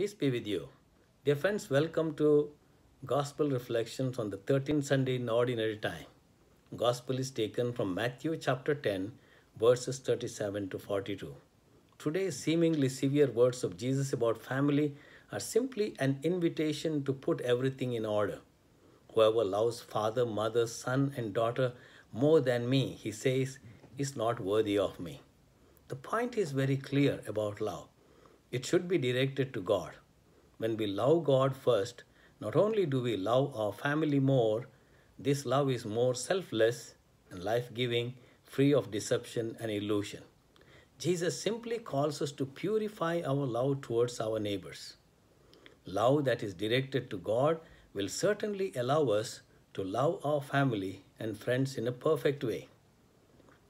Peace be with you. Dear friends, welcome to Gospel Reflections on the 13th Sunday in Ordinary Time. Gospel is taken from Matthew chapter 10, verses 37 to 42. Today's seemingly severe words of Jesus about family are simply an invitation to put everything in order. Whoever loves father, mother, son, and daughter more than me, he says, is not worthy of me. The point is very clear about love. It should be directed to God. When we love God first, not only do we love our family more, this love is more selfless and life giving, free of deception and illusion. Jesus simply calls us to purify our love towards our neighbors. Love that is directed to God will certainly allow us to love our family and friends in a perfect way.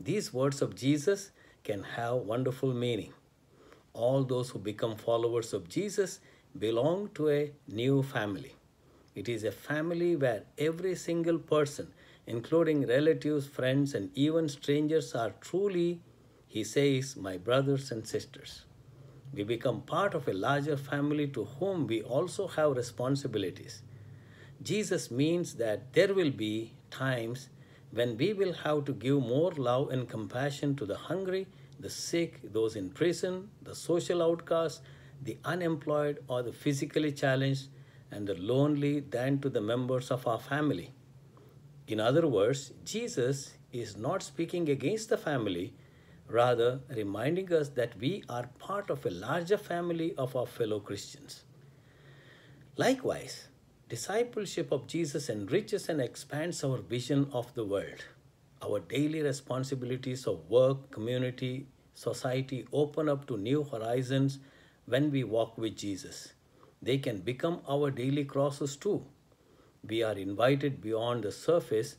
These words of Jesus can have wonderful meaning all those who become followers of Jesus belong to a new family. It is a family where every single person, including relatives, friends, and even strangers, are truly, he says, my brothers and sisters. We become part of a larger family to whom we also have responsibilities. Jesus means that there will be times when we will have to give more love and compassion to the hungry the sick, those in prison, the social outcasts, the unemployed, or the physically challenged, and the lonely than to the members of our family. In other words, Jesus is not speaking against the family, rather, reminding us that we are part of a larger family of our fellow Christians. Likewise, discipleship of Jesus enriches and expands our vision of the world. Our daily responsibilities of work, community, society open up to new horizons when we walk with Jesus. They can become our daily crosses too. We are invited beyond the surface,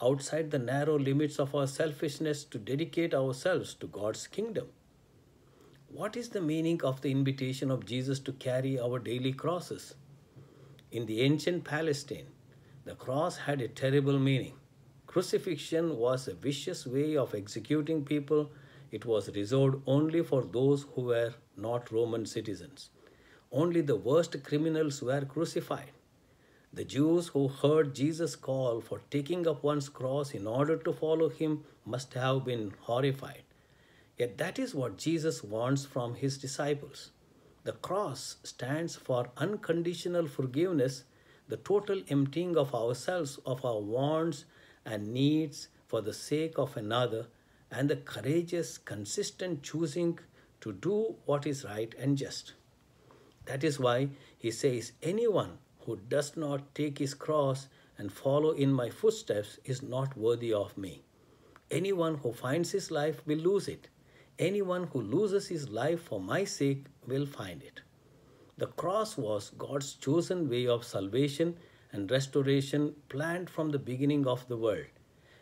outside the narrow limits of our selfishness, to dedicate ourselves to God's kingdom. What is the meaning of the invitation of Jesus to carry our daily crosses? In the ancient Palestine, the cross had a terrible meaning. Crucifixion was a vicious way of executing people. It was reserved only for those who were not Roman citizens. Only the worst criminals were crucified. The Jews who heard Jesus' call for taking up one's cross in order to follow him must have been horrified. Yet that is what Jesus wants from his disciples. The cross stands for unconditional forgiveness, the total emptying of ourselves, of our wants, and needs for the sake of another and the courageous, consistent choosing to do what is right and just. That is why he says, Anyone who does not take his cross and follow in my footsteps is not worthy of me. Anyone who finds his life will lose it. Anyone who loses his life for my sake will find it. The cross was God's chosen way of salvation and restoration planned from the beginning of the world.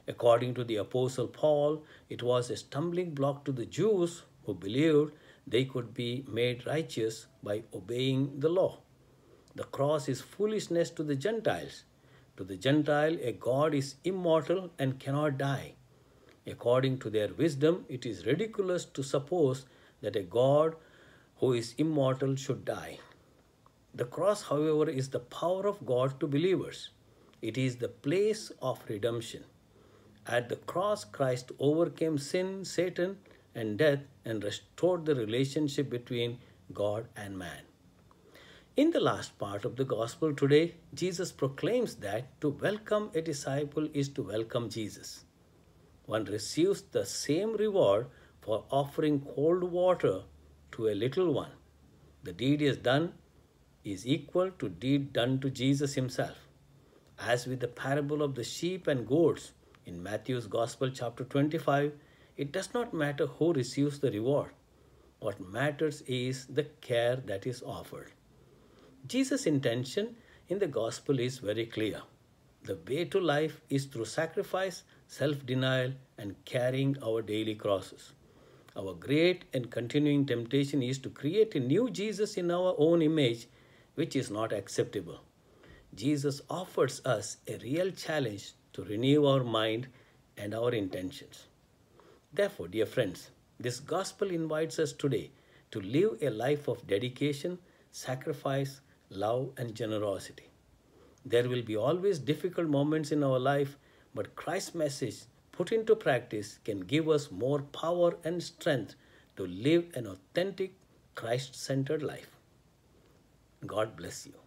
According to the Apostle Paul, it was a stumbling block to the Jews who believed they could be made righteous by obeying the law. The cross is foolishness to the Gentiles. To the Gentile, a God is immortal and cannot die. According to their wisdom, it is ridiculous to suppose that a God who is immortal should die. The cross, however, is the power of God to believers. It is the place of redemption. At the cross, Christ overcame sin, Satan, and death and restored the relationship between God and man. In the last part of the gospel today, Jesus proclaims that to welcome a disciple is to welcome Jesus. One receives the same reward for offering cold water to a little one. The deed is done is equal to deed done to Jesus himself. As with the parable of the sheep and goats in Matthew's Gospel, chapter 25, it does not matter who receives the reward. What matters is the care that is offered. Jesus' intention in the Gospel is very clear. The way to life is through sacrifice, self denial, and carrying our daily crosses. Our great and continuing temptation is to create a new Jesus in our own image which is not acceptable. Jesus offers us a real challenge to renew our mind and our intentions. Therefore, dear friends, this gospel invites us today to live a life of dedication, sacrifice, love, and generosity. There will be always difficult moments in our life, but Christ's message put into practice can give us more power and strength to live an authentic, Christ centered life. God bless you.